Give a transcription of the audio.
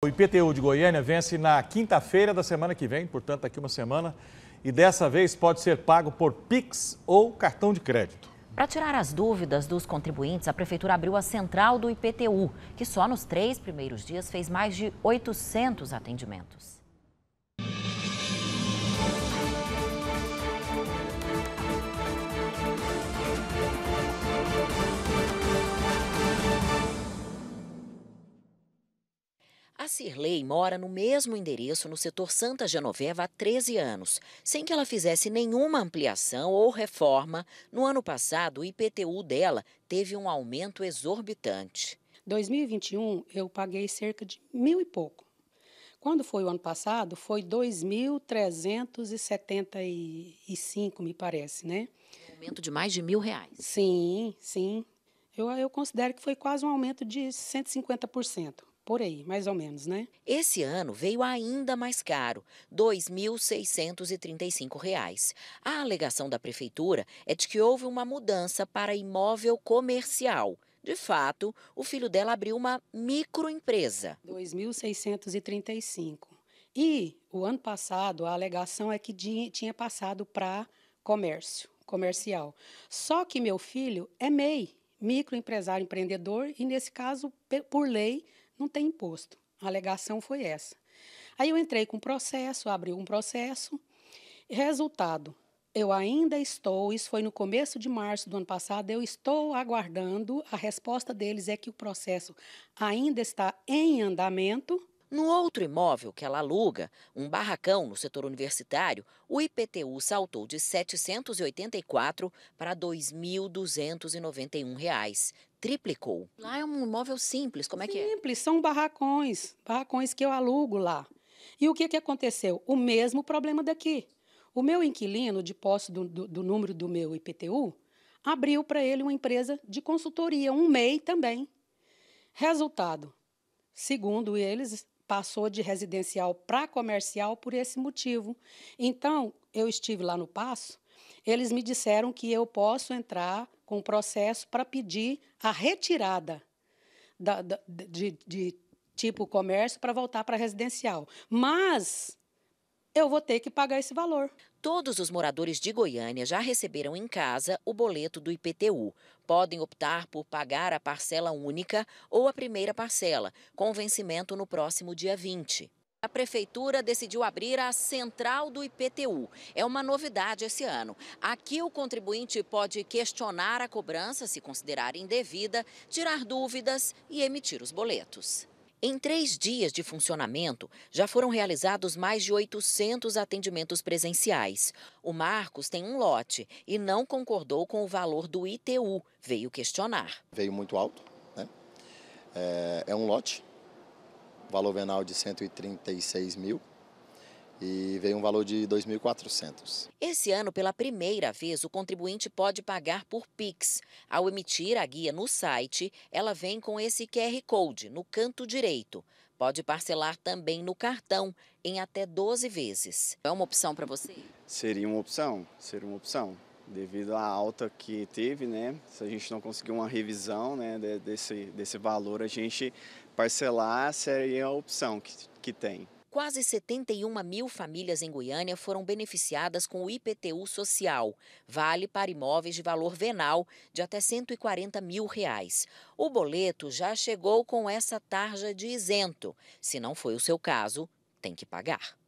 O IPTU de Goiânia vence na quinta-feira da semana que vem, portanto, daqui uma semana, e dessa vez pode ser pago por Pix ou cartão de crédito. Para tirar as dúvidas dos contribuintes, a Prefeitura abriu a central do IPTU, que só nos três primeiros dias fez mais de 800 atendimentos. Cirlei mora no mesmo endereço no setor Santa Genoveva há 13 anos, sem que ela fizesse nenhuma ampliação ou reforma. No ano passado, o IPTU dela teve um aumento exorbitante. 2021 eu paguei cerca de mil e pouco. Quando foi o ano passado, foi 2.375, me parece, né? Um aumento de mais de mil reais. Sim, sim. Eu, eu considero que foi quase um aumento de 150%. Por aí, mais ou menos, né? Esse ano veio ainda mais caro, R$ 2.635. A alegação da prefeitura é de que houve uma mudança para imóvel comercial. De fato, o filho dela abriu uma microempresa. 2.635. E o ano passado a alegação é que tinha passado para comércio, comercial. Só que meu filho é MEI, microempresário empreendedor, e nesse caso, por lei, não tem imposto. A alegação foi essa. Aí eu entrei com processo, abri um processo. Resultado, eu ainda estou, isso foi no começo de março do ano passado, eu estou aguardando. A resposta deles é que o processo ainda está em andamento no outro imóvel que ela aluga, um barracão no setor universitário, o IPTU saltou de R$ 784 para R$ 2.291, reais, triplicou. Lá é um imóvel simples, como é simples, que é? Simples, são barracões, barracões que eu alugo lá. E o que, que aconteceu? O mesmo problema daqui. O meu inquilino, de posse do, do, do número do meu IPTU, abriu para ele uma empresa de consultoria, um MEI também. Resultado, segundo eles, passou de residencial para comercial por esse motivo. Então, eu estive lá no Passo, eles me disseram que eu posso entrar com processo para pedir a retirada da, da, de, de tipo comércio para voltar para residencial. Mas eu vou ter que pagar esse valor. Todos os moradores de Goiânia já receberam em casa o boleto do IPTU. Podem optar por pagar a parcela única ou a primeira parcela, com vencimento no próximo dia 20. A prefeitura decidiu abrir a central do IPTU. É uma novidade esse ano. Aqui o contribuinte pode questionar a cobrança se considerar indevida, tirar dúvidas e emitir os boletos. Em três dias de funcionamento, já foram realizados mais de 800 atendimentos presenciais. O Marcos tem um lote e não concordou com o valor do ITU. Veio questionar. Veio muito alto, né? É, é um lote, valor venal de 136 mil e veio um valor de 2.400. Esse ano, pela primeira vez, o contribuinte pode pagar por Pix. Ao emitir a guia no site, ela vem com esse QR Code no canto direito. Pode parcelar também no cartão em até 12 vezes. É uma opção para você? Seria uma opção, seria uma opção. Devido à alta que teve, né? Se a gente não conseguir uma revisão né, desse, desse valor, a gente parcelar seria a opção que, que tem. Quase 71 mil famílias em Goiânia foram beneficiadas com o IPTU Social, vale para imóveis de valor venal de até 140 mil reais. O boleto já chegou com essa tarja de isento. Se não foi o seu caso, tem que pagar.